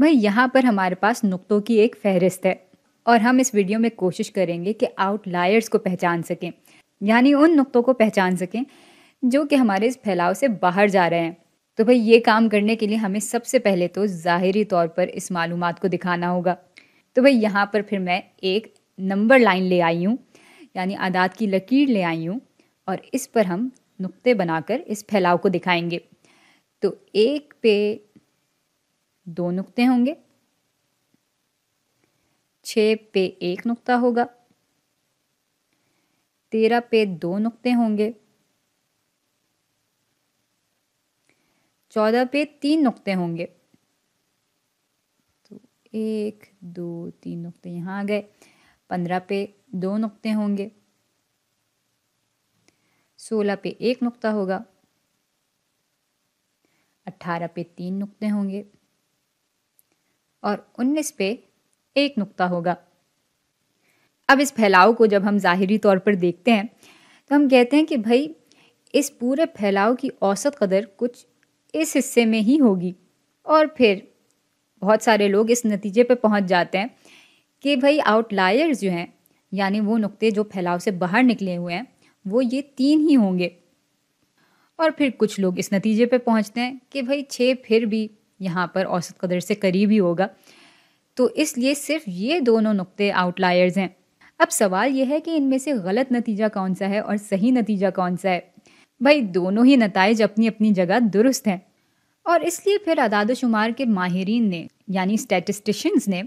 भाई यहाँ पर हमारे पास नुक्तों की एक फहरिस्त है और हम इस वीडियो में कोशिश करेंगे कि आउटलायर्स को पहचान सकें यानी उन नुक्तों को पहचान सकें जो कि हमारे इस फैलाव से बाहर जा रहे हैं तो भाई ये काम करने के लिए हमें सबसे पहले तो ज़ाहरी तौर पर इस मालूम को दिखाना होगा तो भाई यहाँ पर फिर मैं एक नंबर लाइन ले आई हूँ यानी आदात की लकीर ले आई हूँ और इस पर हम नुक्ते बनाकर इस फैलाव को दिखाएंगे तो एक पे दो नुक्ते होंगे छः पे एक नुक्ता होगा तेरह पे दो नुक्ते होंगे चौदह पे तीन नुक्ते होंगे तो एक दो तीन नुक्ते यहाँ आ गए पंद्रह पे दो नुक्ते होंगे सोलह पे एक नुक्ता होगा अट्ठारह पे तीन नुक्ते होंगे और 19 पे एक नुक्ता होगा अब इस फैलाव को जब हम ज़ाहरी तौर पर देखते हैं तो हम कहते हैं कि भाई इस पूरे फैलाव की औसत कदर कुछ इस हिस्से में ही होगी और फिर बहुत सारे लोग इस नतीजे पर पहुंच जाते हैं कि भाई आउटलायर्स जो हैं यानी वो नुक्ते जो फैलाव से बाहर निकले हुए हैं वो ये तीन ही होंगे और फिर कुछ लोग इस नतीजे पर पहुंचते हैं कि भाई छः फिर भी यहाँ पर औसत कदर से करीब ही होगा तो इसलिए सिर्फ ये दोनों नुक्ते आउटलायर्स हैं अब सवाल यह है कि इनमें से गलत नतीजा कौन सा है और सही नतीजा कौन सा है भाई दोनों ही नतज अपनी अपनी जगह दुरुस्त हैं और इसलिए फिर अदाद शुमार के माहरीन ने यानी स्टेटिस्टिशंस ने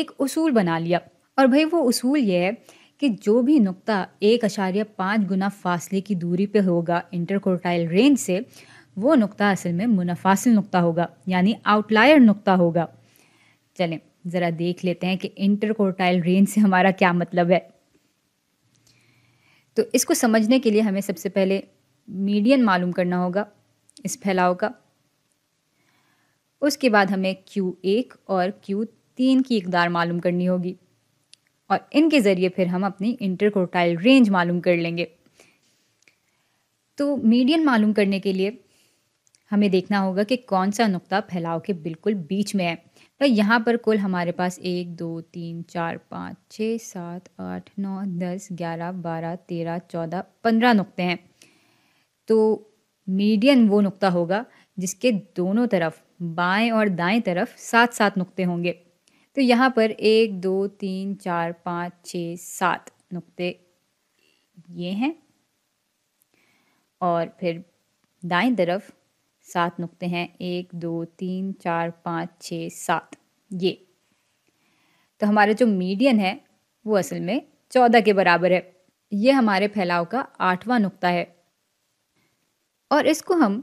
एक उसूल बना लिया और भाई वो उसूल ये है कि जो भी नुक्ता एक अशार्य पाँच गुना फासले की दूरी पे होगा इंटरकोटाइल रेंज से वो नुक्ता असल में मुनाफासिल नुक्ता होगा यानी आउटलायर नुक्ता होगा चलें ज़रा देख लेते हैं कि इंटरकोर्टाइल रेंज से हमारा क्या मतलब है तो इसको समझने के लिए हमें सबसे पहले मीडियन मालूम करना होगा इस फैलाव का उसके बाद हमें क्यू एक और क्यू तीन की इकदार मालूम करनी होगी और इनके ज़रिए फिर हम अपनी इंटरकोर्टाइल रेंज मालूम कर लेंगे तो मीडियन मालूम करने के लिए हमें देखना होगा कि कौन सा नुक्ता फैलाव के बिल्कुल बीच में है तो यहाँ पर कुल हमारे पास एक दो तीन चार पाँच छः सात आठ नौ दस ग्यारह बारह तेरह चौदह पंद्रह नुक्ते हैं तो मीडियन वो नुक्ता होगा जिसके दोनों तरफ बाएं और दाएं तरफ सात सात नुक्ते होंगे तो यहाँ पर एक दो तीन चार पाँच छ सात नुक्ते ये हैं और फिर दाएं तरफ सात नुक्ते हैं एक दो तीन चार पाँच छ सात ये तो हमारे जो मीडियन है वो असल में चौदह के बराबर है ये हमारे फैलाव का आठवां नुक्ता है और इसको हम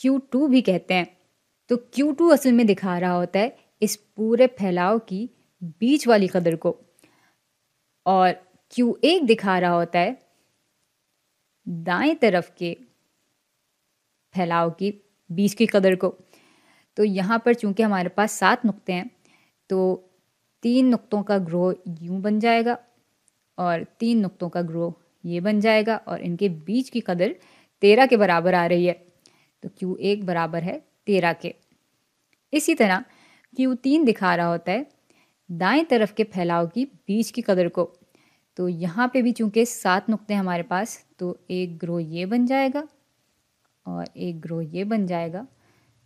Q2 भी कहते हैं तो Q2 असल में दिखा रहा होता है इस पूरे फैलाव की बीच वाली कदर को और Q1 दिखा रहा होता है दाएं तरफ के फैलाव की बीज की कदर को तो यहाँ पर चूंकि हमारे पास सात नुक्ते हैं तो तीन नुक्तों का ग्रोह यूँ बन जाएगा और तीन नुक्तों का ग्रोह ये बन जाएगा और इनके बीच की कदर तेरह के बराबर आ रही है तो क्यू एक बराबर है तेरह के इसी तरह क्यू तीन दिखा रहा होता है दाएं तरफ के फैलाव की बीच की कदर को तो यहाँ पे भी चूंकि सात नुक्ते हमारे पास तो एक ग्रोह ये बन जाएगा और एक ग्रोह ये बन जाएगा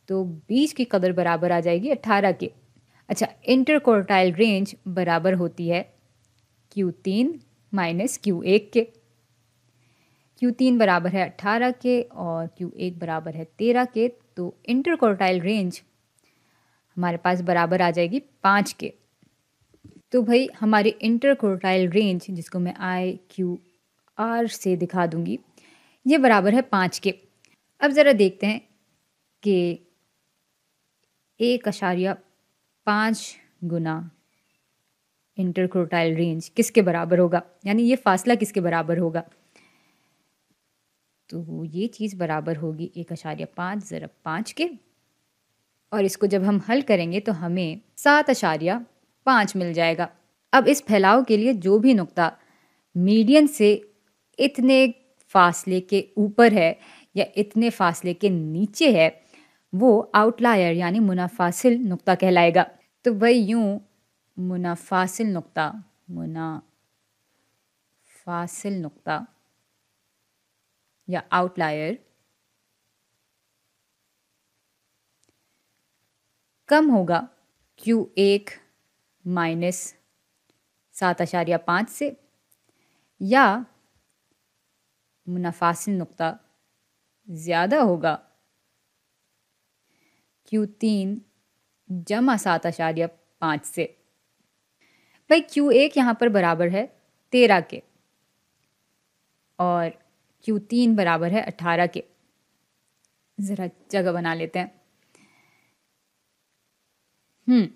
तो बीज की कदर बराबर आ जाएगी अट्ठारह के अच्छा इंटरकोर्टाइल रेंज बराबर होती है क्यू तीन माइनस क्यू एक के क्यू तीन बराबर है अट्ठारह के और क्यू एक बराबर है तेरह के तो इंटरकोर्टाइल रेंज हमारे पास बराबर आ जाएगी पाँच के तो भाई हमारी इंटरकोर्टाइल रेंज जिसको मैं आई क्यू आर से दिखा दूंगी ये बराबर है पाँच के अब ज़रा देखते हैं कि एक अशारिया पाँच गुना इंटरक्रोटाइल रेंज किसके बराबर होगा यानी ये फासला किसके बराबर होगा तो ये चीज़ बराबर होगी एक अशारिया पाँच ज़रा पाँच के और इसको जब हम हल करेंगे तो हमें सात अशारिया पाँच मिल जाएगा अब इस फैलाव के लिए जो भी नुक्ता मीडियन से इतने फासले के ऊपर है या इतने फासले के नीचे है वो आउटलायर यानी मुनाफासिल नुक्ता कहलाएगा तो भाई यूँ मुनाफासिल नुक्ता मुनाफासिल नुक्ता या आउटलायर कम होगा क्यू एक माइनस सात अशारिया पाँच से या मुनाफासिल नुक्ता ज़्यादा होगा क्यू तीन जमा सात आशार्य पाँच से भाई क्यू एक यहाँ पर बराबर है तेरह के और क्यू तीन बराबर है अठारह के ज़रा जगह बना लेते हैं हम्म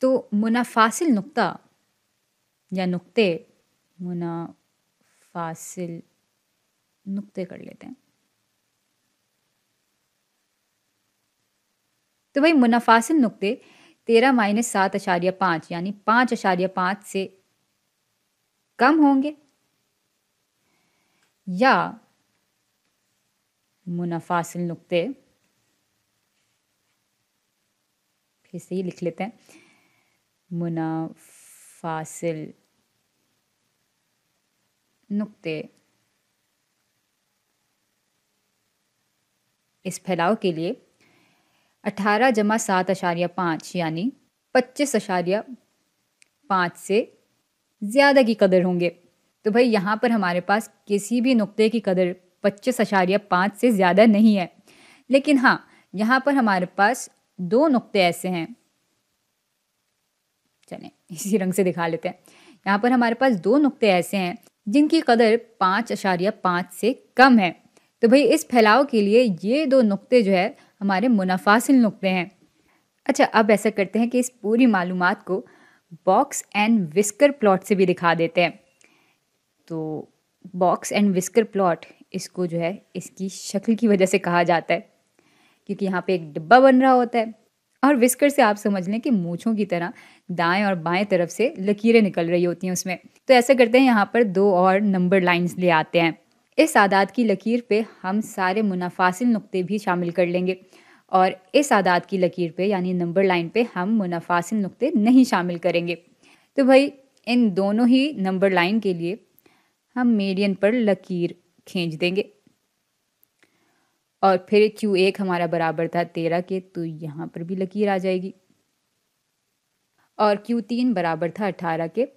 तो मुनाफासिल नुक्ता या नुक्ते मुनाफासिल नुक्ते कर लेते हैं तो भाई मुनाफासिल नुक्ते तेरह माइनस सात अशार्य पांच यानी पांच अशार्य पांच से कम होंगे या मुनाफासिल नुक्ते फिर से ही लिख लेते हैं मुनाफासिल नुक्ते इस फैलाव के लिए अठारह जमा सात अशारिया पाँच यानी पच्चीस अशारिया पाँच से ज़्यादा की कदर होंगे तो भाई यहाँ पर हमारे पास किसी भी नुक्ते की कदर पच्चीस अशारिया पाँच से ज़्यादा नहीं है लेकिन हाँ यहाँ पर हमारे पास दो नुक्ते ऐसे हैं चलें इसी रंग से दिखा लेते हैं यहाँ पर हमारे पास दो नुक्ते ऐसे हैं जिनकी कदर पाँच अशारिया पाँच से कम है तो भाई इस फैलाव के लिए ये दो नुक्ते जो है हमारे मुनाफासिल नुक्ते हैं अच्छा अब ऐसा करते हैं कि इस पूरी मालूम को बॉक्स एंड विस्कर प्लॉट से भी दिखा देते हैं तो बॉक्स एंड विस्कर प्लॉट इसको जो है इसकी शक्ल की वजह से कहा जाता है क्योंकि यहाँ पे एक डिब्बा बन रहा होता है और विस्कर से आप समझ लें कि मूछों की तरह दाएं और बाएं तरफ से लकीरें निकल रही होती हैं उसमें तो ऐसा करते हैं यहाँ पर दो और नंबर लाइंस ले आते हैं इस आदात की लकीर पे हम सारे मुनाफासिल नुक्ते भी शामिल कर लेंगे और इस आदात की लकीर पे यानी नंबर लाइन पे हम मुनाफासिल नुक्ते नहीं शामिल करेंगे तो भाई इन दोनों ही नंबर लाइन के लिए हम मीडियन पर लकीर खींच देंगे और फिर क्यू एक हमारा बराबर था तेरह के तो यहाँ पर भी लकीर आ जाएगी और क्यू तीन बराबर था अठारह के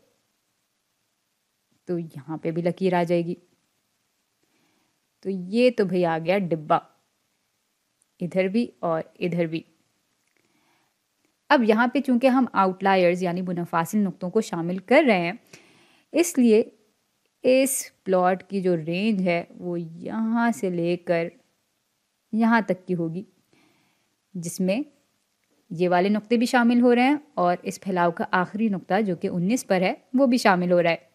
तो यहाँ पे भी लकीर आ जाएगी तो ये तो भाई आ गया डिब्बा इधर भी और इधर भी अब यहाँ पे चूंकि हम आउटलायर्स यानी मुनाफासिल नुकतों को शामिल कर रहे हैं इसलिए इस प्लॉट की जो रेंज है वो यहाँ से लेकर यहाँ तक की होगी जिसमें ये वाले नुक्ते भी शामिल हो रहे हैं और इस फैलाव का आखिरी नुक्ता जो कि 19 पर है वो भी शामिल हो रहा है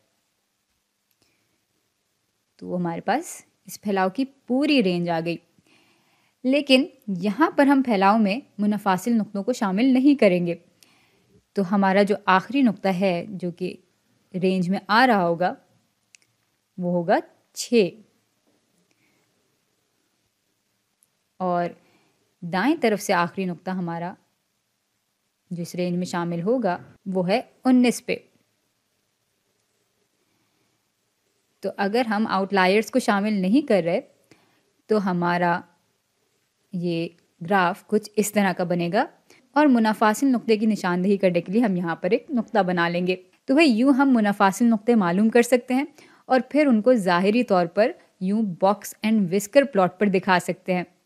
तो हमारे पास इस फैलाव की पूरी रेंज आ गई लेकिन यहाँ पर हम फैलाव में मुनफासिल नुकतों को शामिल नहीं करेंगे तो हमारा जो आखिरी नुक्ता है जो कि रेंज में आ रहा होगा वो होगा छ और दाएं तरफ से आखिरी नुक्ता हमारा जिस रेंज में शामिल होगा वो है उन्नीस पे तो अगर हम आउटलायर्स को शामिल नहीं कर रहे तो हमारा ये ग्राफ कुछ इस तरह का बनेगा और मुनाफासिल नुक्ते की निशानदेही करने के लिए हम यहाँ पर एक नुक्ता बना लेंगे तो भाई यूँ हम मुनाफासिल नुक्ते मालूम कर सकते हैं और फिर उनको ज़ाहरी तौर पर यूँ बॉक्स एंड विस्कर प्लॉट पर दिखा सकते हैं